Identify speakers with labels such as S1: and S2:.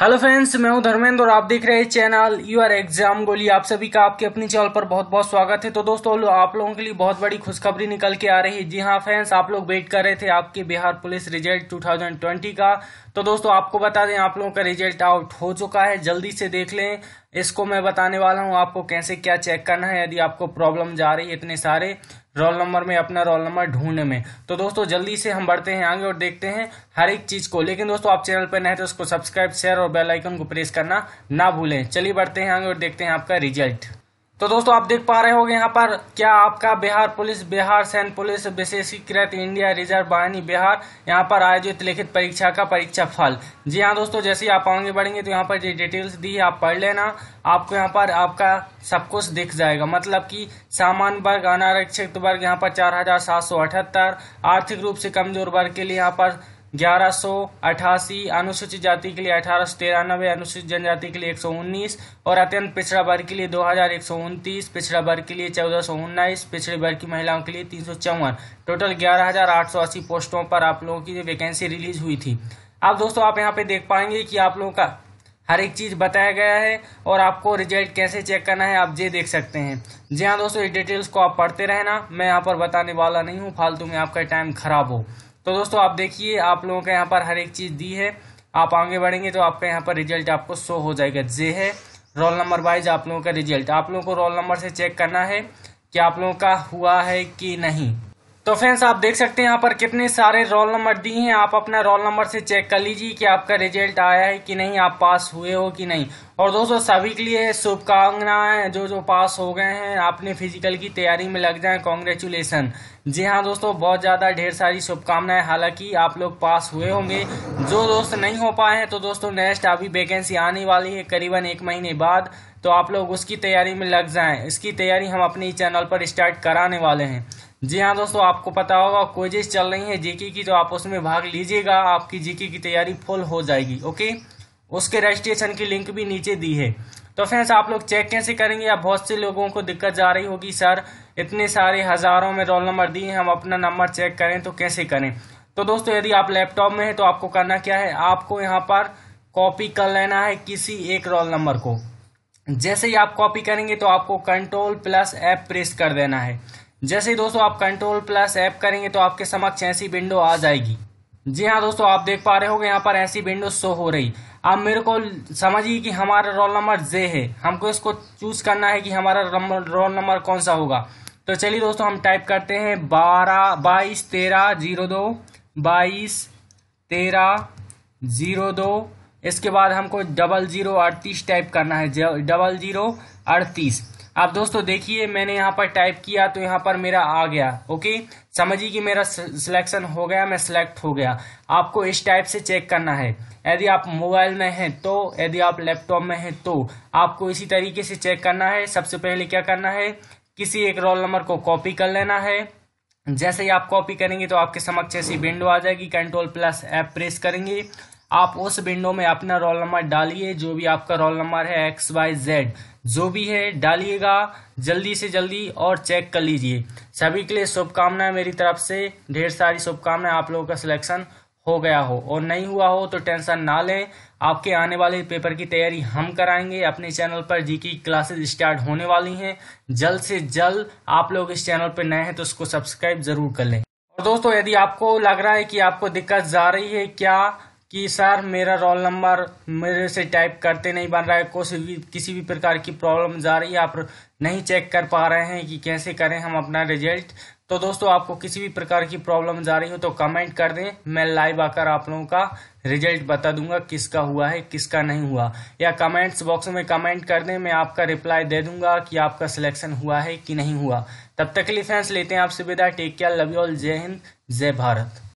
S1: hello friends मैं हूं धर्मेंद्र और आप देख रहे हैं चैनल यू आर एग्जाम गोली आप सभी का आपके अपने चैनल पर बहुत बहुत स्वागत है तो दोस्तों आप लोगों के लिए बहुत बड़ी खुशखबरी निकल के आ रही है जी हाँ फ्रेंड्स आप लोग वेट कर रहे थे आपके बिहार पुलिस रिजल्ट 2020 का तो दोस्तों आपको बता दें आप लोगों का रिजल्ट आउट हो चुका है जल्दी से देख लें इसको मैं बताने वाला हूँ आपको कैसे क्या चेक करना है यदि आपको प्रॉब्लम जा रही है इतने सारे रोल नंबर में अपना रोल नंबर ढूंढने में तो दोस्तों जल्दी से हम बढ़ते हैं आगे और देखते हैं हर एक चीज को लेकिन दोस्तों आप चैनल पर नहीं तो उसको सब्सक्राइब शेयर और बेल आइकन को प्रेस करना ना भूलें चलिए बढ़ते हैं आगे और देखते हैं आपका रिजल्ट तो दोस्तों आप देख पा रहे होंगे यहाँ पर क्या आपका बिहार पुलिस बिहार सैन्य पुलिस विशेषीकृत इंडिया रिजर्व वाहिनी बिहार यहाँ पर आयोजित लिखित परीक्षा का परीक्षा फल जी हाँ दोस्तों जैसे ही आप आगे बढ़ेंगे तो यहाँ पर जो डिटेल्स दी है आप पढ़ लेना आपको यहाँ पर आपका सब कुछ दिख जाएगा मतलब कि सामान्य वर्ग अनारक्षित वर्ग यहाँ पर चार आर्थिक रूप से कमजोर वर्ग के लिए यहाँ पर ग्यारह सौ अठासी अनुसूचित जाति के लिए अठारह सौ तिरानबे अनुसूचित जनजाति के लिए एक सौ उन्नीस और अत्यंत पिछड़ा वर्ग के लिए दो हजार एक सौ पिछड़ा वर्ग के लिए चौदह सौ पिछड़े वर्ग की महिलाओं के लिए तीन सौ चौवन टोटल ग्यारह हजार आठ सौ अस्सी पोस्टों पर आप लोगों की वैकेंसी रिलीज हुई थी अब दोस्तों आप यहाँ पे देख पाएंगे कि आप लोगों का हर एक चीज़ बताया गया है और आपको रिजल्ट कैसे चेक करना है आप ये देख सकते हैं जी हाँ दोस्तों डिटेल्स को आप पढ़ते रहना मैं यहाँ पर बताने वाला नहीं हूँ फालतू में आपका टाइम खराब हो तो दोस्तों आप देखिए आप लोगों का यहाँ पर हर एक चीज़ दी है आप आगे बढ़ेंगे तो आपका यहाँ पर रिजल्ट आपको शो हो जाएगा जे है रोल नंबर वाइज आप लोगों का रिजल्ट आप लोगों को रोल नंबर से चेक करना है कि आप लोगों का हुआ है कि नहीं तो फ्रेंड्स आप देख सकते हैं यहाँ पर कितने सारे रोल नंबर दिए हैं आप अपना रोल नंबर से चेक कर लीजिए कि आपका रिजल्ट आया है कि नहीं आप पास हुए हो कि नहीं और दोस्तों सभी के लिए शुभकामनाएं जो जो पास हो गए हैं आपने फिजिकल की तैयारी में लग जाए कॉन्ग्रेचुलेसन जी हाँ दोस्तों बहुत ज़्यादा ढेर सारी शुभकामनाएं हालांकि आप लोग पास हुए होंगे जो दोस्त नहीं हो पाए हैं तो दोस्तों नेक्स्ट अभी वैकेंसी आने वाली है करीबन एक महीने बाद तो आप लोग उसकी तैयारी में लग जाएं इसकी तैयारी हम अपने चैनल पर स्टार्ट कराने वाले हैं जी हाँ दोस्तों आपको पता होगा कोजेज चल रही है जेके की तो आप उसमें भाग लीजिएगा आपकी जीके की तैयारी फुल हो जाएगी ओके उसके रजिस्ट्रेशन की लिंक भी नीचे दी है तो फ्रेंड्स आप लोग चेक कैसे करेंगे या बहुत से लोगों को दिक्कत जा रही होगी सर इतने सारे हज़ारों में रोल नंबर दिए हम अपना नंबर चेक करें तो कैसे करें तो दोस्तों यदि आप लैपटॉप में है तो आपको करना क्या है आपको यहाँ पर कॉपी कर लेना है किसी एक रोल नंबर को जैसे ही आप कॉपी करेंगे तो आपको कंट्रोल प्लस एप प्रेस कर देना है जैसे ही दोस्तों आप कंट्रोल प्लस ऐप करेंगे तो आपके समक्ष ऐसी विंडो आ जाएगी जी हाँ दोस्तों आप देख पा रहे होंगे यहाँ पर ऐसी विंडो शो हो रही अब मेरे को समझिए कि हमारा रोल नंबर जे है हमको इसको चूज करना है कि हमारा रोल नंबर कौन सा होगा तो चलिए दोस्तों हम टाइप करते हैं बारह बाईस तेरह जीरो दो बाईस तेरह जीरो दो इसके बाद हमको डबल जीरो अड़तीस टाइप करना है डबल जीरो अड़तीस आप दोस्तों देखिए मैंने यहाँ पर टाइप किया तो यहाँ पर मेरा आ गया ओके समझिए कि मेरा सिलेक्शन हो गया मैं सिलेक्ट हो गया आपको इस टाइप से चेक करना है यदि आप मोबाइल में हैं तो यदि आप लैपटॉप में हैं तो आपको इसी तरीके से चेक करना है सबसे पहले क्या करना है किसी एक रोल नंबर को कॉपी कर लेना है जैसे ही आप कॉपी करेंगे तो आपके समक्ष ऐसी विंडो आ जाएगी कंट्रोल प्लस ऐप प्रेस करेंगे आप उस विंडो में अपना रोल नंबर डालिए जो भी आपका रोल नंबर है एक्स वाई जेड जो भी है डालिएगा जल्दी से जल्दी और चेक कर लीजिए सभी के लिए शुभकामनाएं मेरी तरफ से ढेर सारी शुभकामनाएं आप लोगों का सिलेक्शन हो गया हो और नहीं हुआ हो तो टेंशन ना लें आपके आने वाले पेपर की तैयारी हम कराएंगे अपने चैनल पर जी की क्लासेज स्टार्ट होने वाली हैं जल्द से जल्द आप लोग इस चैनल पर नए हैं तो उसको सब्सक्राइब जरूर कर लें और दोस्तों यदि आपको लग रहा है कि आपको दिक्कत जा रही है क्या कि सर मेरा रोल नंबर मेरे से टाइप करते नहीं बन रहा है कुछ भी किसी भी प्रकार की प्रॉब्लम जा रही है आप नहीं चेक कर पा रहे हैं कि कैसे करें हम अपना रिजल्ट तो दोस्तों आपको किसी भी प्रकार की प्रॉब्लम जा रही हो तो कमेंट कर दें मैं लाइव आकर आप लोगों का रिजल्ट बता दूंगा किसका हुआ है किसका नहीं हुआ या कमेंट्स बॉक्स में कमेंट कर दें मैं आपका रिप्लाई दे दूंगा कि आपका सिलेक्शन हुआ है कि नहीं हुआ तब तक के लिए लेते हैं आपसे विदा take care love you all Jai Hind जय भारत